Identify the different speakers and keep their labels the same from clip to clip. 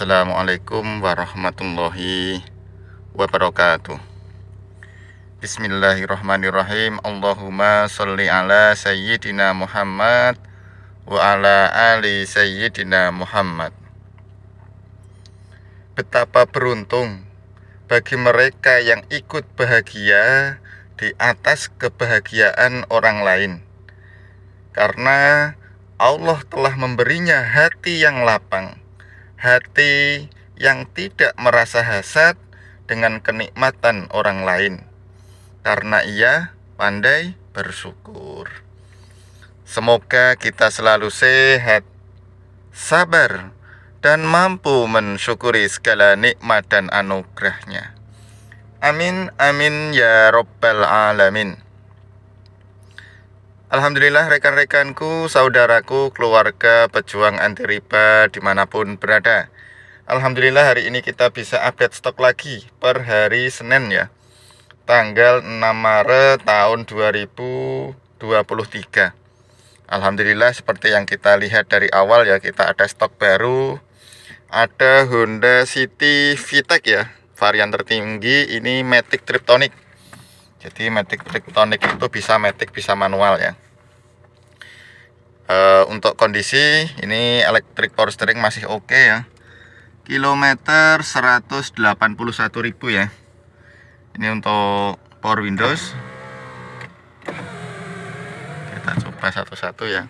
Speaker 1: Assalamualaikum warahmatullahi wabarakatuh Bismillahirrahmanirrahim Allahumma salli ala Sayyidina Muhammad Wa ala ali Sayyidina Muhammad Betapa beruntung bagi mereka yang ikut bahagia di atas kebahagiaan orang lain Karena Allah telah memberinya hati yang lapang hati yang tidak merasa hasad dengan kenikmatan orang lain, karena ia pandai bersyukur. Semoga kita selalu sehat, sabar, dan mampu mensyukuri segala nikmat dan anugerahnya. Amin, amin ya Rabbal 'Alamin. Alhamdulillah rekan-rekanku, saudaraku, keluarga pejuang anti riba dimanapun berada Alhamdulillah hari ini kita bisa update stok lagi per hari Senin ya Tanggal 6 Maret tahun 2023 Alhamdulillah seperti yang kita lihat dari awal ya kita ada stok baru Ada Honda City VTEC ya Varian tertinggi ini Matic Triptonic jadi metik tektonik itu bisa metik bisa manual ya e, untuk kondisi ini elektrik power steering masih oke okay ya kilometer 181.000 ya ini untuk power windows kita coba satu-satu ya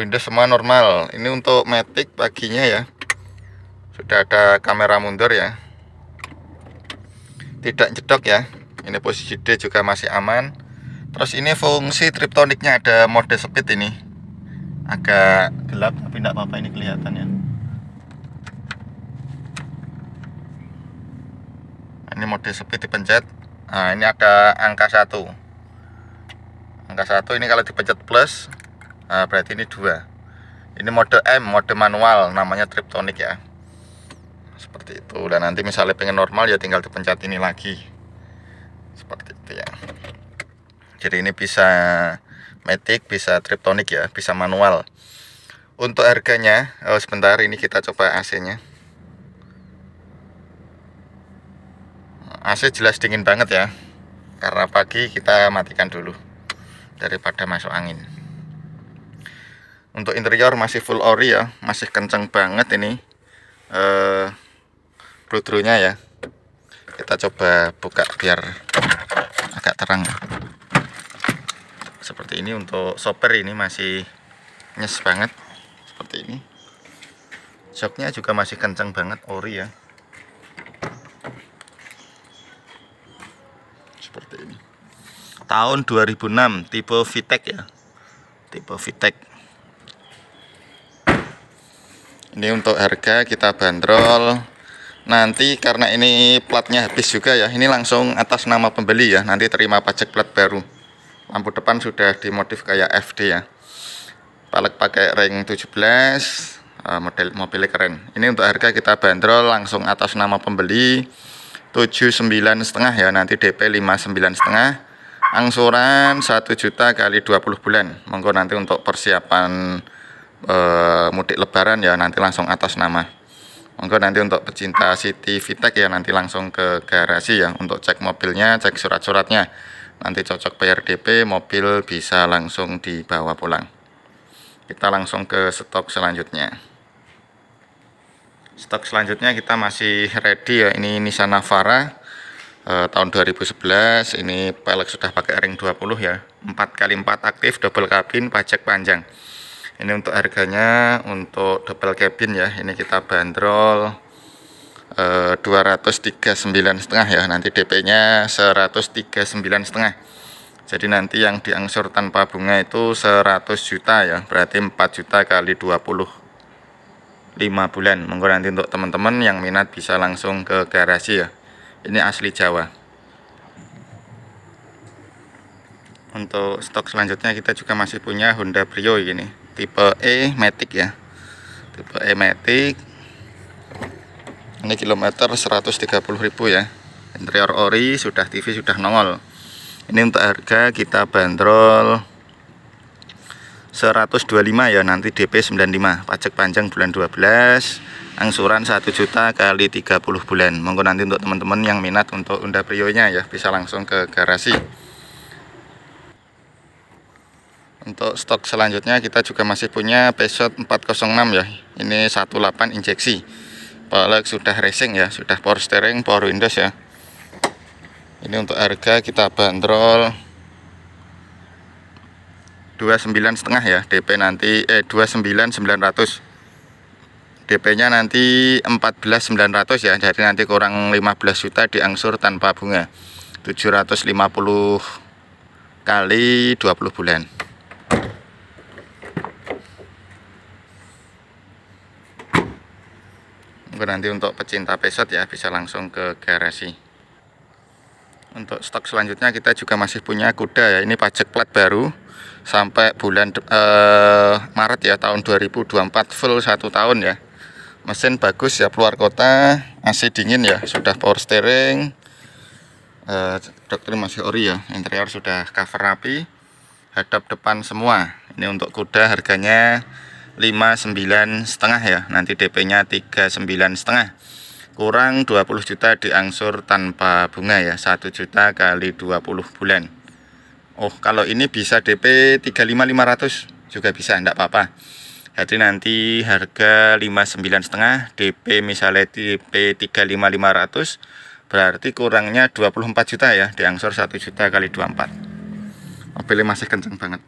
Speaker 1: Windows semua normal ini untuk Matic paginya ya sudah ada kamera mundur ya tidak jedok ya ini posisi D juga masih aman terus ini fungsi triptoniknya ada mode speed ini agak gelap tapi tidak apa-apa ini kelihatan ya ini mode speed dipencet nah ini ada angka satu angka satu ini kalau dipencet plus nah, berarti ini dua ini mode M mode manual namanya triptonic ya seperti itu dan nanti misalnya pengen normal ya tinggal dipencet ini lagi seperti itu ya jadi ini bisa metik, bisa triptonic ya bisa manual untuk harganya oh sebentar ini kita coba AC nya AC jelas dingin banget ya karena pagi kita matikan dulu daripada masuk angin untuk interior masih full ori ya masih kenceng banget ini eh ya kita coba buka biar agak terang seperti ini untuk sopir ini masih nyes banget seperti ini joknya juga masih kenceng banget ori ya seperti ini tahun 2006 tipe VTEC ya tipe VTEC. ini untuk harga kita bandrol nanti karena ini platnya habis juga ya ini langsung atas nama pembeli ya nanti terima pajak plat baru lampu depan sudah dimodif kayak FD ya palek pakai ring 17 eh, model mobil keren ini untuk harga kita bandrol langsung atas nama pembeli 79 setengah ya nanti DP 59 setengah angsuran 1 juta kali 20 bulan monggo nanti untuk persiapan uh, mudik lebaran ya nanti langsung atas nama monggo nanti untuk pecinta City Vitek ya nanti langsung ke garasi ya untuk cek mobilnya cek surat-suratnya nanti cocok PRDP mobil bisa langsung dibawa pulang kita langsung ke stok selanjutnya stok selanjutnya kita masih ready ya ini Nissan Navara eh, tahun 2011 ini pelek sudah pakai ring 20 ya 4x4 aktif double kabin pajak panjang ini untuk harganya untuk double cabin ya ini kita bandrol eh, 239,5 ya nanti DP nya 139,5 jadi nanti yang diangsur tanpa bunga itu 100 juta ya berarti 4 juta kali 20 5 bulan monggo nanti untuk teman-teman yang minat bisa langsung ke garasi ya ini asli Jawa untuk stok selanjutnya kita juga masih punya Honda Brio ini tipe E Matic ya tipe E Matic ini kilometer 130.000 ya interior ori sudah TV sudah nongol ini untuk harga kita bandrol 125 ya nanti DP 95 pajak panjang bulan 12 angsuran 1 juta kali 30 bulan monggo nanti untuk teman-teman yang minat untuk Unda prionya ya bisa langsung ke garasi untuk stok selanjutnya kita juga masih punya Peugeot 406 ya ini 18 injeksi Balik sudah racing ya sudah power steering power windows ya ini untuk harga kita bandrol 29 setengah ya DP nanti eh 29900 DP nya nanti 14.900 ya jadi nanti kurang 15 juta diangsur tanpa bunga 750 kali 20 bulan Nanti untuk pecinta pesot ya bisa langsung ke garasi untuk stok selanjutnya kita juga masih punya kuda ya ini pajak plat baru sampai bulan eh, Maret ya tahun 2024 full satu tahun ya mesin bagus ya keluar kota AC dingin ya sudah power steering eh, doktrin masih ori ya interior sudah cover rapi hadap depan semua ini untuk kuda harganya 59 setengah ya nanti DP-nya 39 setengah kurang 20 juta diangsur tanpa bunga ya 1 juta kali 20 bulan Oh kalau ini bisa DP 35500 juga bisa enggak apa jadi nanti harga 59 setengah DP misalnya DP 35500 berarti kurangnya 24 juta ya diangsur 1 juta kali 24 mobilnya masih kenceng banget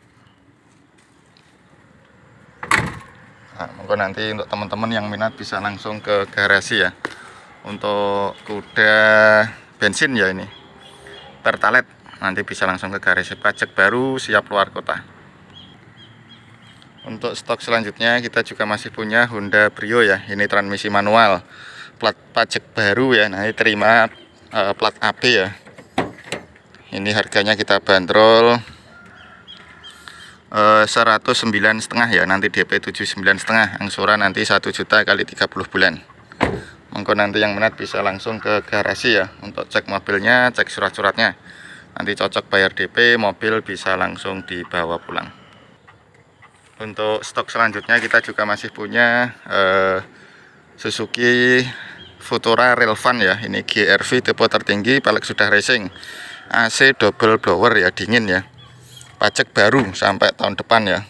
Speaker 1: nah, mungkin nanti untuk teman-teman yang minat bisa langsung ke garasi ya untuk kuda bensin ya ini pertalet nanti bisa langsung ke garasi pajak baru siap keluar kota untuk stok selanjutnya kita juga masih punya Honda Brio ya ini transmisi manual plat pajak baru ya nanti terima uh, plat AB ya ini harganya kita bandrol Eh, sembilan setengah ya nanti DP tujuh sembilan setengah angsuran nanti 1 juta kali 30 bulan monggo nanti yang menat bisa langsung ke garasi ya untuk cek mobilnya cek surat-suratnya nanti cocok bayar DP mobil bisa langsung dibawa pulang untuk stok selanjutnya kita juga masih punya eh, Suzuki Futura Relvan ya ini GRV tipe tertinggi pelek sudah racing AC double blower ya dingin ya pajak baru sampai tahun depan ya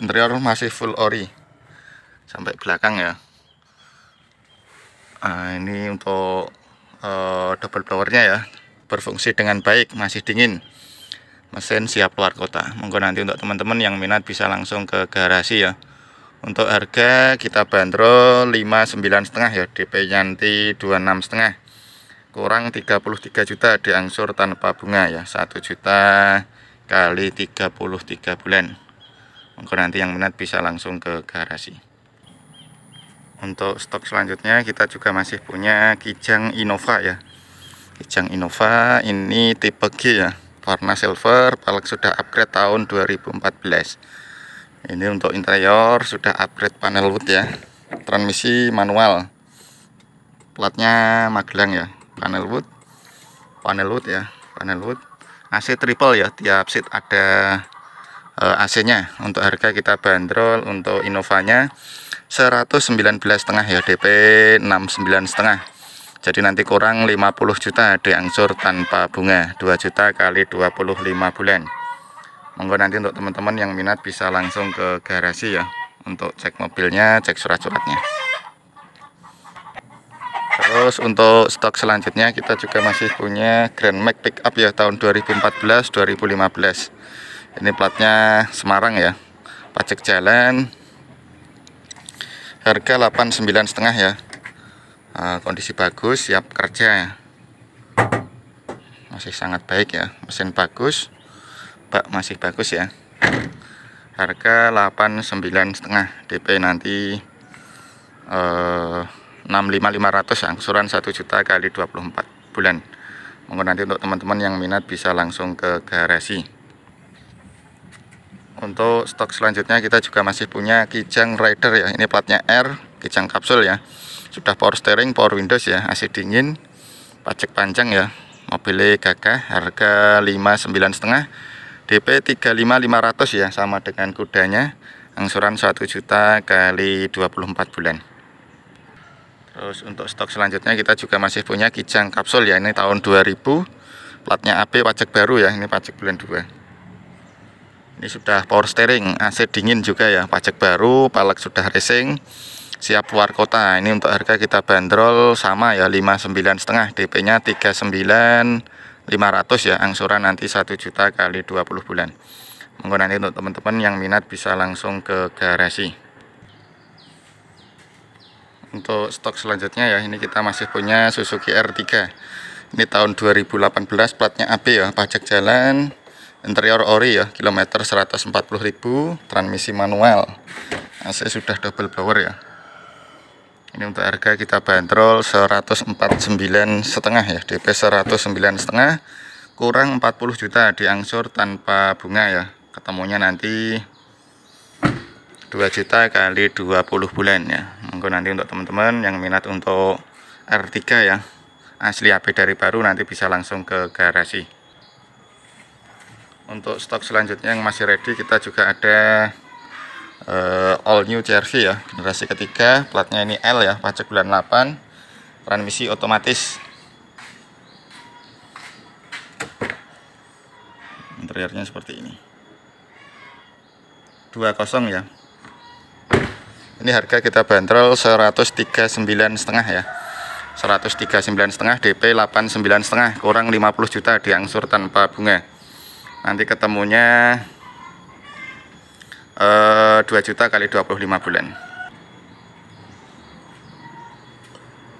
Speaker 1: interior masih full ori sampai belakang ya nah, ini untuk uh, double blowernya ya berfungsi dengan baik masih dingin mesin siap keluar kota monggo nanti untuk teman-teman yang minat bisa langsung ke garasi ya untuk harga kita bandrol 59 setengah ya DP nanti 26 setengah kurang 33 juta diangsur tanpa bunga ya 1 juta kali 33 bulan untuk nanti yang minat bisa langsung ke garasi untuk stok selanjutnya kita juga masih punya kijang Innova ya kijang Innova ini tipe G ya warna silver palak sudah upgrade tahun 2014 ini untuk interior sudah upgrade panel wood ya transmisi manual platnya Magelang ya panel wood panel wood ya panel wood AC triple ya tiap seat ada uh, eh, AC-nya untuk harga kita bandrol untuk Innovanya 119 setengah ya DP 69 setengah jadi nanti kurang 50 juta diangsur tanpa bunga 2 juta kali 25 bulan monggo nanti untuk teman-teman yang minat bisa langsung ke garasi ya untuk cek mobilnya cek surat-suratnya Terus untuk stok selanjutnya kita juga masih punya Grand Max Pickup ya tahun 2014-2015. Ini platnya Semarang ya. Pajak jalan. Harga 89 setengah ya. Eh, kondisi bagus, siap kerja ya. Masih sangat baik ya. Mesin bagus. Bak masih bagus ya. Harga 89 setengah DP nanti eh, 65500 angsuran 1 juta kali 24 bulan monggo nanti untuk teman-teman yang minat bisa langsung ke garasi untuk stok selanjutnya kita juga masih punya Kijang Rider ya ini platnya R Kijang kapsul ya sudah power steering power windows ya AC dingin pajak panjang ya mobilnya gagah harga 59 setengah DP 35500 ya sama dengan kudanya angsuran 1 juta kali 24 bulan Terus untuk stok selanjutnya kita juga masih punya kijang kapsul ya. Ini tahun 2000. Platnya AP pajak baru ya. Ini pajak bulan 2. Ini sudah power steering, AC dingin juga ya. Pajak baru, palak sudah racing. Siap luar kota. Ini untuk harga kita bandrol sama ya 59 setengah. DP-nya 39 500 ya. Angsuran nanti 1 juta kali 20 bulan. menggunakan untuk teman-teman yang minat bisa langsung ke garasi untuk stok selanjutnya ya ini kita masih punya Suzuki R3 ini tahun 2018 platnya AP ya pajak jalan interior ori ya kilometer 140.000 transmisi manual AC sudah double blower ya ini untuk harga kita bantrol 149 setengah ya DP 109 setengah kurang 40 juta diangsur tanpa bunga ya ketemunya nanti 2 juta kali 20 bulan ya Mungkin nanti untuk teman-teman yang minat untuk R3 ya asli HP dari baru nanti bisa langsung ke garasi untuk stok selanjutnya yang masih ready kita juga ada uh, all new CRV ya generasi ketiga platnya ini L ya pajak bulan 8 transmisi otomatis interiornya seperti ini 20 ya ini harga kita bantrol 139 setengah ya 139 setengah DP 89 setengah kurang 50 juta diangsur tanpa bunga nanti ketemunya eh, 2 juta kali 25 bulan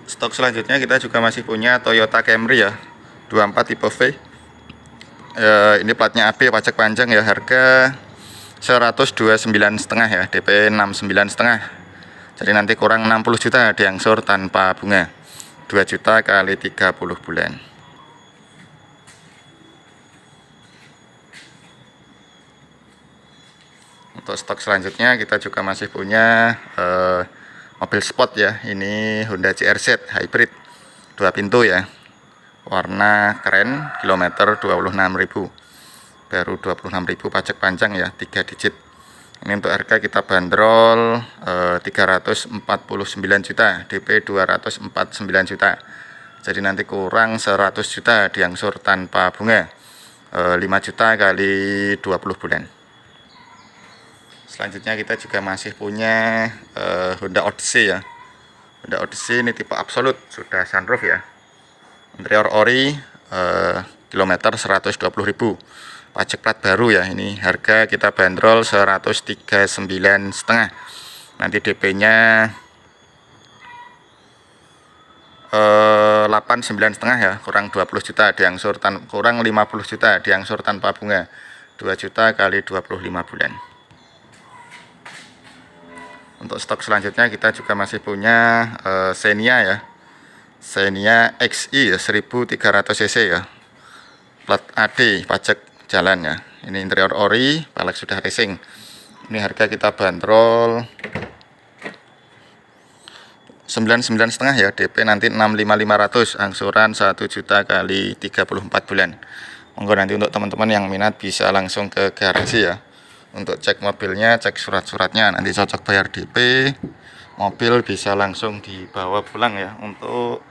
Speaker 1: stok selanjutnya kita juga masih punya Toyota Camry ya 24 tipe V eh, ini platnya AB pajak panjang ya harga 129 setengah ya DP 69 setengah jadi nanti kurang 60 juta diangsur tanpa bunga 2 juta kali 30 bulan untuk stok selanjutnya kita juga masih punya eh, mobil sport ya ini Honda CRZ hybrid dua pintu ya warna keren kilometer 26.000 baru 26.000 pajak panjang ya 3 digit ini untuk harga kita bandrol eh, 349 juta DP 249 juta jadi nanti kurang 100 juta diangsur tanpa bunga eh, 5 juta kali 20 bulan selanjutnya kita juga masih punya eh, Honda Odyssey ya Honda Odyssey ini tipe absolut sudah sunroof ya interior ori eh, kilometer 120.000 pajak plat baru ya ini harga kita bandrol 139 setengah nanti DP nya eh, 89 setengah ya kurang 20 juta diangsur tan kurang 50 juta diangsur tanpa bunga 2 juta kali 25 bulan untuk stok selanjutnya kita juga masih punya eh, Xenia ya Xenia XI ya 1300 cc ya plat AD pajak jalan ya ini interior ori pelek sudah racing ini harga kita bandrol 99 setengah ya DP nanti 65500 angsuran 1 juta kali 34 bulan monggo nanti untuk teman-teman yang minat bisa langsung ke garasi ya untuk cek mobilnya cek surat-suratnya nanti cocok bayar DP mobil bisa langsung dibawa pulang ya untuk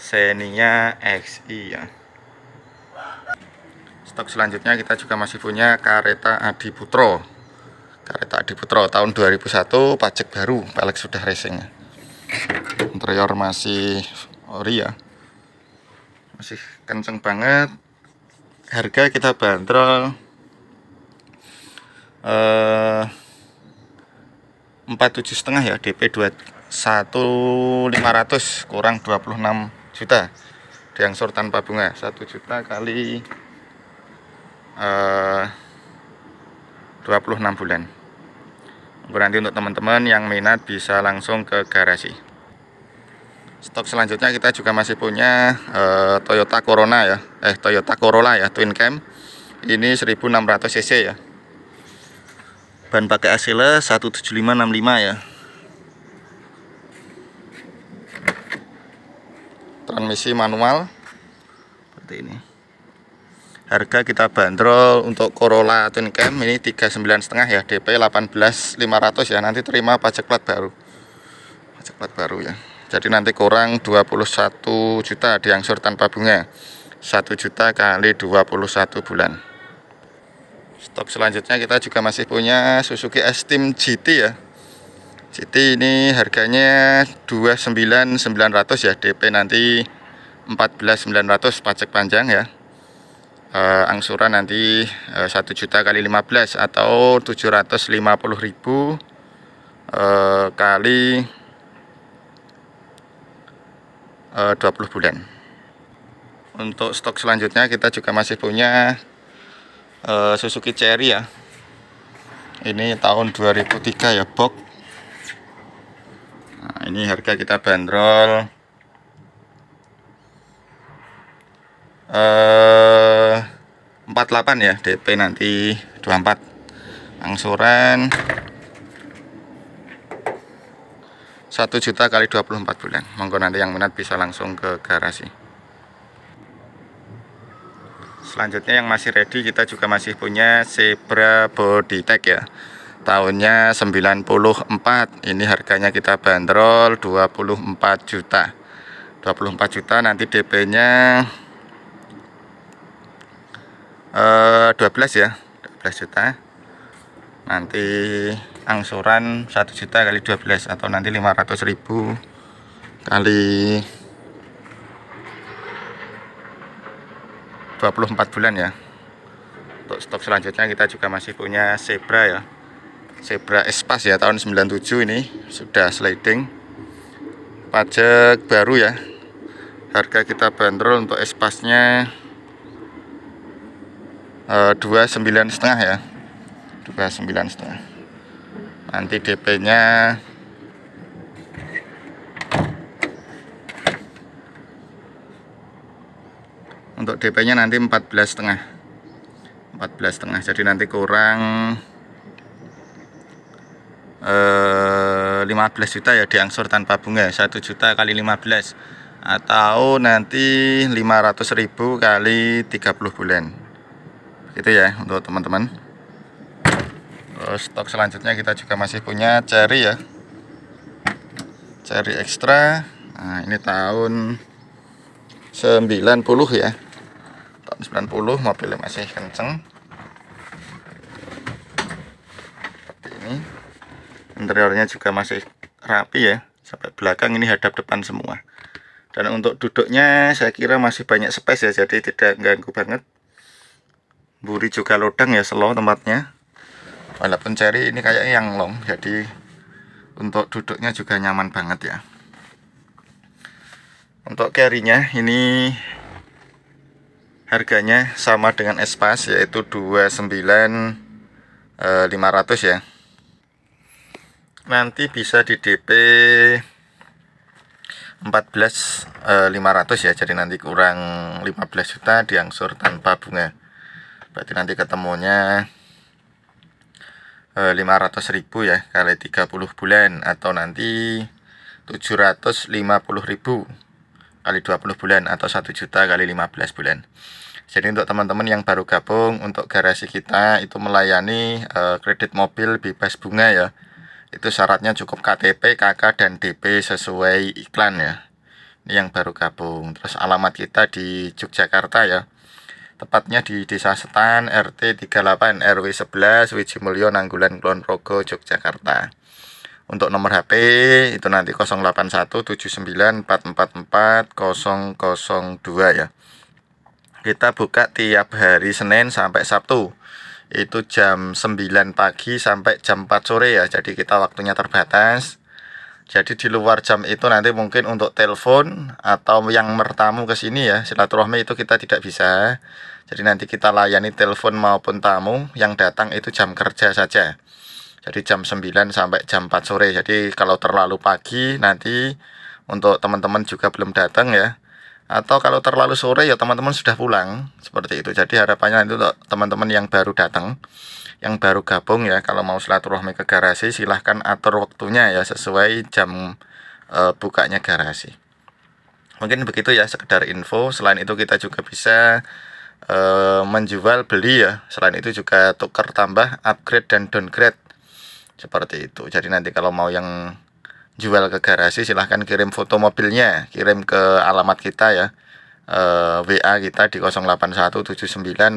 Speaker 1: seninya XI ya stok selanjutnya kita juga masih punya kereta Adi Putro kereta Adi Putro tahun 2001 pajak baru pelek sudah racing interior masih ori ya masih kenceng banget harga kita bandrol eh, 47 setengah ya DP 21500 kurang 26 juta diangsur tanpa bunga 1 juta kali 26 eh, bulan nanti untuk teman-teman yang minat bisa langsung ke garasi stok selanjutnya kita juga masih punya eh, Toyota Corona ya eh Toyota Corolla ya Twin Cam ini 1600 cc ya ban pakai asile 17565 ya transmisi manual seperti ini harga kita bandrol untuk Corolla Twin Cam ini 39 setengah ya DP 18.500 ya nanti terima pajak plat baru pajak plat baru ya jadi nanti kurang 21 juta diangsur tanpa bunga 1 juta kali 21 bulan stok selanjutnya kita juga masih punya Suzuki Esteem GT ya GT ini harganya 29.900 ya DP nanti 14.900 pajak panjang ya uh, angsuran nanti uh, juta kali 15 atau 750 ribu uh, kali uh, 20 bulan untuk stok selanjutnya kita juga masih punya uh, Suzuki Cherry ya ini tahun 2003 ya box nah, ini harga kita bandrol eh, 48 ya DP nanti 24 angsuran 1 juta kali 24 bulan monggo nanti yang minat bisa langsung ke garasi selanjutnya yang masih ready kita juga masih punya Zebra Body Tag ya tahunnya 94 ini harganya kita bandrol 24 juta 24 juta nanti DP nya Eh, dua 12 ya 12 juta nanti angsuran 1 juta kali 12 atau nanti 500 ribu kali 24 bulan ya untuk stok selanjutnya kita juga masih punya zebra ya zebra espas ya tahun 97 ini sudah sliding pajak baru ya harga kita bandrol untuk espasnya Eh, dua sembilan setengah ya dua sembilan setengah nanti DP nya untuk DP nya nanti empat belas setengah empat belas setengah jadi nanti kurang eh, lima belas juta ya diangsur tanpa bunga ya. satu juta kali lima belas atau nanti ratus ribu kali 30 bulan itu ya untuk teman-teman. stok selanjutnya kita juga masih punya cherry ya. Cherry ekstra. Nah, ini tahun 90 ya. Tahun 90 mobilnya masih kenceng. ini. Interiornya juga masih rapi ya. Sampai belakang ini hadap depan semua. Dan untuk duduknya saya kira masih banyak space ya, jadi tidak ganggu banget. Buri juga lodeng ya selo tempatnya walaupun ceri ini kayak yang long jadi untuk duduknya juga nyaman banget ya untuk carrynya ini harganya sama dengan espas yaitu 29500 eh, ya nanti bisa di DP 14500 eh, ya jadi nanti kurang 15 juta diangsur tanpa bunga berarti nanti ketemunya eh, 500 ribu ya kali 30 bulan atau nanti 750 ribu kali 20 bulan atau 1 juta kali 15 bulan jadi untuk teman-teman yang baru gabung untuk garasi kita itu melayani eh, kredit mobil bebas bunga ya itu syaratnya cukup KTP, KK, dan DP sesuai iklan ya ini yang baru gabung terus alamat kita di Yogyakarta ya tepatnya di Desa Setan, RT 38, RW 11, Wijimulyo, Nanggulan, Kulon Progo Yogyakarta. Untuk nomor HP itu nanti 081794440002 ya. Kita buka tiap hari Senin sampai Sabtu. Itu jam 9 pagi sampai jam 4 sore ya. Jadi kita waktunya terbatas jadi di luar jam itu nanti mungkin untuk telepon atau yang mertamu ke sini ya silaturahmi itu kita tidak bisa. Jadi nanti kita layani telepon maupun tamu yang datang itu jam kerja saja. Jadi jam 9 sampai jam 4 sore. Jadi kalau terlalu pagi nanti untuk teman-teman juga belum datang ya atau kalau terlalu sore ya teman-teman sudah pulang seperti itu jadi harapannya itu teman-teman yang baru datang yang baru gabung ya kalau mau silaturahmi ke garasi silahkan atur waktunya ya sesuai jam e, bukanya garasi mungkin begitu ya sekedar info selain itu kita juga bisa e, menjual beli ya selain itu juga tukar tambah upgrade dan downgrade seperti itu jadi nanti kalau mau yang jual ke garasi silahkan kirim foto mobilnya kirim ke alamat kita ya eh, WA kita di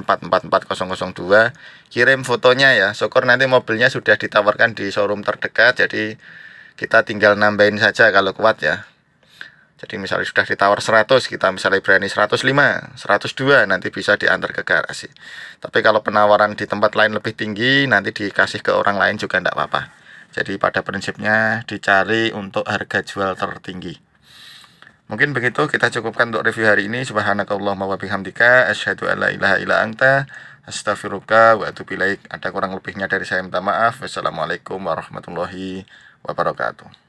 Speaker 1: 08179444002. kirim fotonya ya syukur nanti mobilnya sudah ditawarkan di showroom terdekat jadi kita tinggal nambahin saja kalau kuat ya jadi misalnya sudah ditawar 100 kita misalnya berani 105 102 nanti bisa diantar ke garasi tapi kalau penawaran di tempat lain lebih tinggi nanti dikasih ke orang lain juga tidak apa-apa jadi pada prinsipnya dicari untuk harga jual tertinggi. Mungkin begitu kita cukupkan untuk review hari ini. Subhanakallahumma wa bihamdika asyhadu alla ilaha illa anta astaghfiruka wa atubu Ada kurang lebihnya dari saya minta maaf. Wassalamualaikum warahmatullahi wabarakatuh.